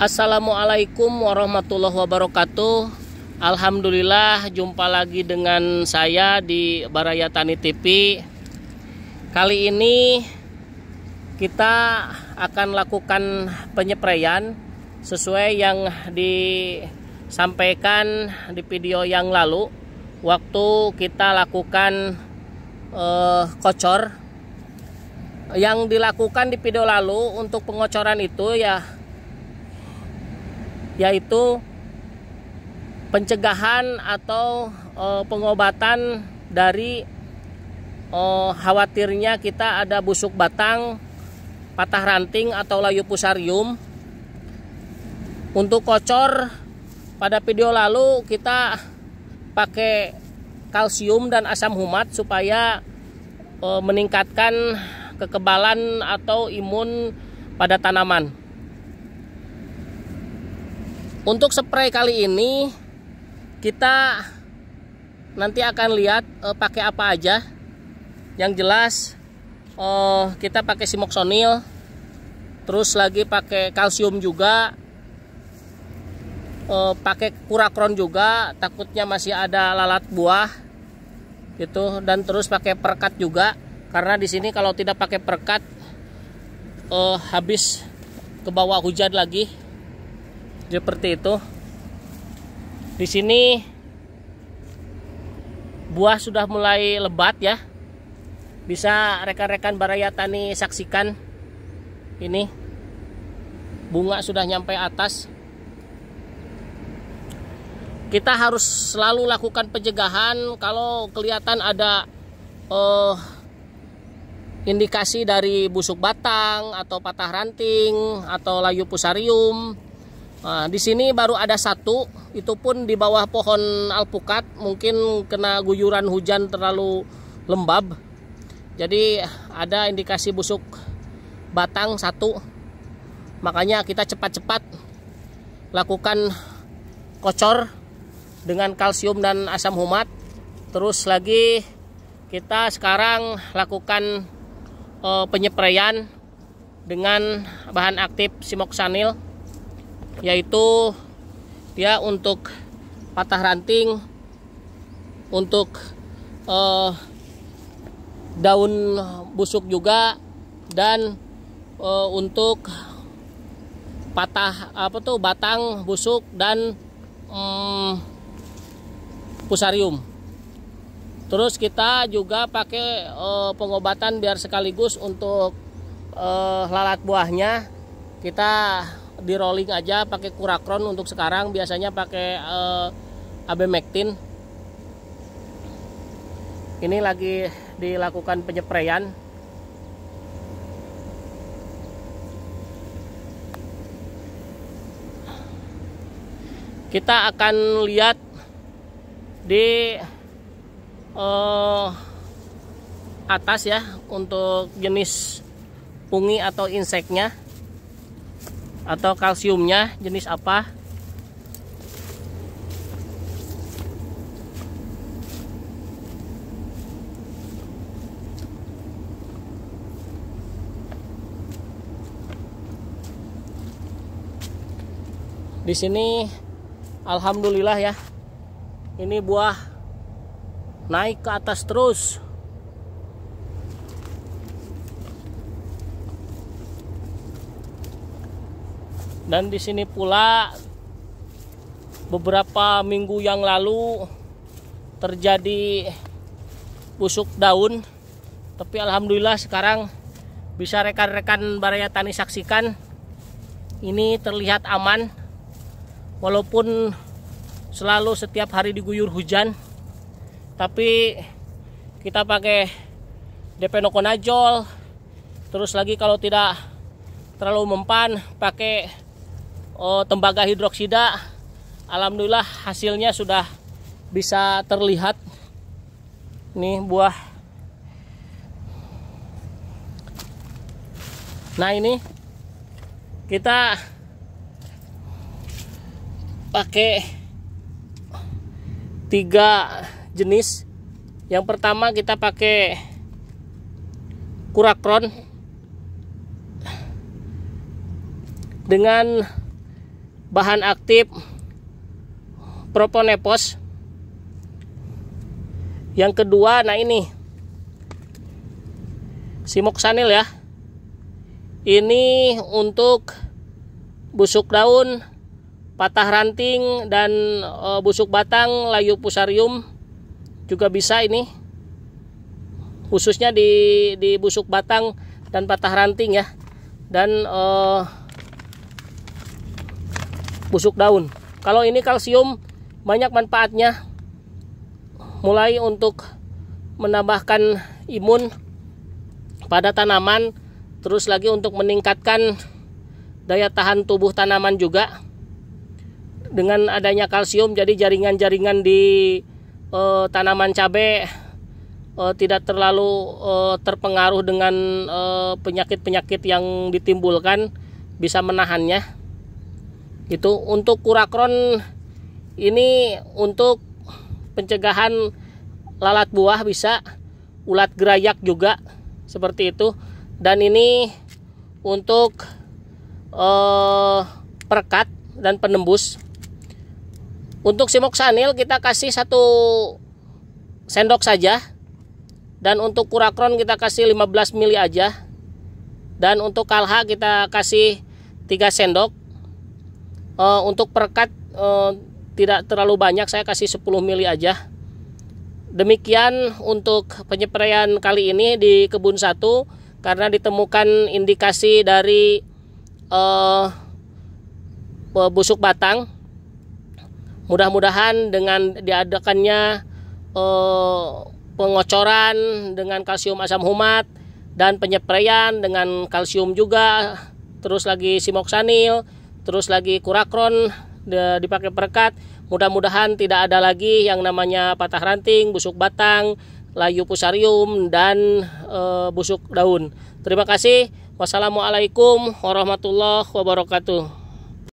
Assalamualaikum warahmatullahi wabarakatuh. Alhamdulillah jumpa lagi dengan saya di Baraya Tani TV. Kali ini kita akan lakukan penyepraian sesuai yang disampaikan di video yang lalu waktu kita lakukan eh, kocor yang dilakukan di video lalu untuk pengocoran itu ya yaitu pencegahan atau e, pengobatan dari e, khawatirnya kita ada busuk batang, patah ranting atau layu pusarium. Untuk kocor pada video lalu kita pakai kalsium dan asam humat supaya e, meningkatkan kekebalan atau imun pada tanaman. Untuk spray kali ini kita nanti akan lihat uh, pakai apa aja. Yang jelas uh, kita pakai simoxonil, terus lagi pakai kalsium juga, uh, pakai kurakron juga. Takutnya masih ada lalat buah gitu dan terus pakai perkat juga karena di sini kalau tidak pakai perkat habis ke bawah hujan lagi seperti itu. Di sini buah sudah mulai lebat ya. Bisa rekan-rekan Baraya Tani saksikan ini bunga sudah nyampe atas. Kita harus selalu lakukan pencegahan kalau kelihatan ada eh, indikasi dari busuk batang atau patah ranting atau layu pusarium Nah, di sini baru ada satu, itu pun di bawah pohon alpukat, mungkin kena guyuran hujan terlalu lembab. Jadi ada indikasi busuk batang satu. Makanya kita cepat-cepat lakukan kocor dengan kalsium dan asam humat. Terus lagi kita sekarang lakukan eh, dengan bahan aktif simoksanil yaitu dia untuk patah ranting untuk uh, daun busuk juga dan uh, untuk patah apa tuh batang busuk dan um, pusarium. Terus kita juga pakai uh, pengobatan biar sekaligus untuk uh, lalat buahnya kita di rolling aja pakai kurakron untuk sekarang biasanya pakai uh, abemectin ini lagi dilakukan penyepreyan kita akan lihat di uh, atas ya untuk jenis pungi atau inseknya atau kalsiumnya jenis apa di sini alhamdulillah ya ini buah naik ke atas terus dan di sini pula beberapa minggu yang lalu terjadi busuk daun tapi alhamdulillah sekarang bisa rekan-rekan baraya tani saksikan ini terlihat aman walaupun selalu setiap hari diguyur hujan tapi kita pakai DP nokonajol terus lagi kalau tidak terlalu mempan pakai oh, tembaga hidroksida alhamdulillah hasilnya sudah bisa terlihat nih buah nah ini kita pakai tiga jenis yang pertama kita pakai kurakron dengan bahan aktif proponepos yang kedua nah ini simoksanil ya ini untuk busuk daun patah ranting dan e, busuk batang layu pusarium juga bisa ini khususnya di di busuk batang dan patah ranting ya dan eh, busuk daun kalau ini kalsium banyak manfaatnya mulai untuk menambahkan imun pada tanaman terus lagi untuk meningkatkan daya tahan tubuh tanaman juga dengan adanya kalsium jadi jaringan-jaringan di e, tanaman cabai e, eh, tidak terlalu e, terpengaruh dengan penyakit-penyakit yang ditimbulkan bisa menahannya itu untuk kurakron ini untuk pencegahan lalat buah bisa ulat gerayak juga seperti itu dan ini untuk eh, perekat dan penembus untuk simoksanil kita kasih satu sendok saja dan untuk kurakron kita kasih 15 mili aja dan untuk kalha kita kasih 3 sendok uh, untuk perekat uh, eh, tidak terlalu banyak saya kasih 10 mili aja demikian untuk penyepraian kali ini di kebun satu karena ditemukan indikasi dari uh, busuk batang mudah-mudahan dengan diadakannya uh, pengocoran dengan kalsium asam humat dan penyepraian dengan kalsium juga terus lagi simoksanil terus lagi kurakron dipakai perekat mudah-mudahan tidak ada lagi yang namanya patah ranting busuk batang layu pusarium dan e, busuk daun terima kasih wassalamualaikum warahmatullahi wabarakatuh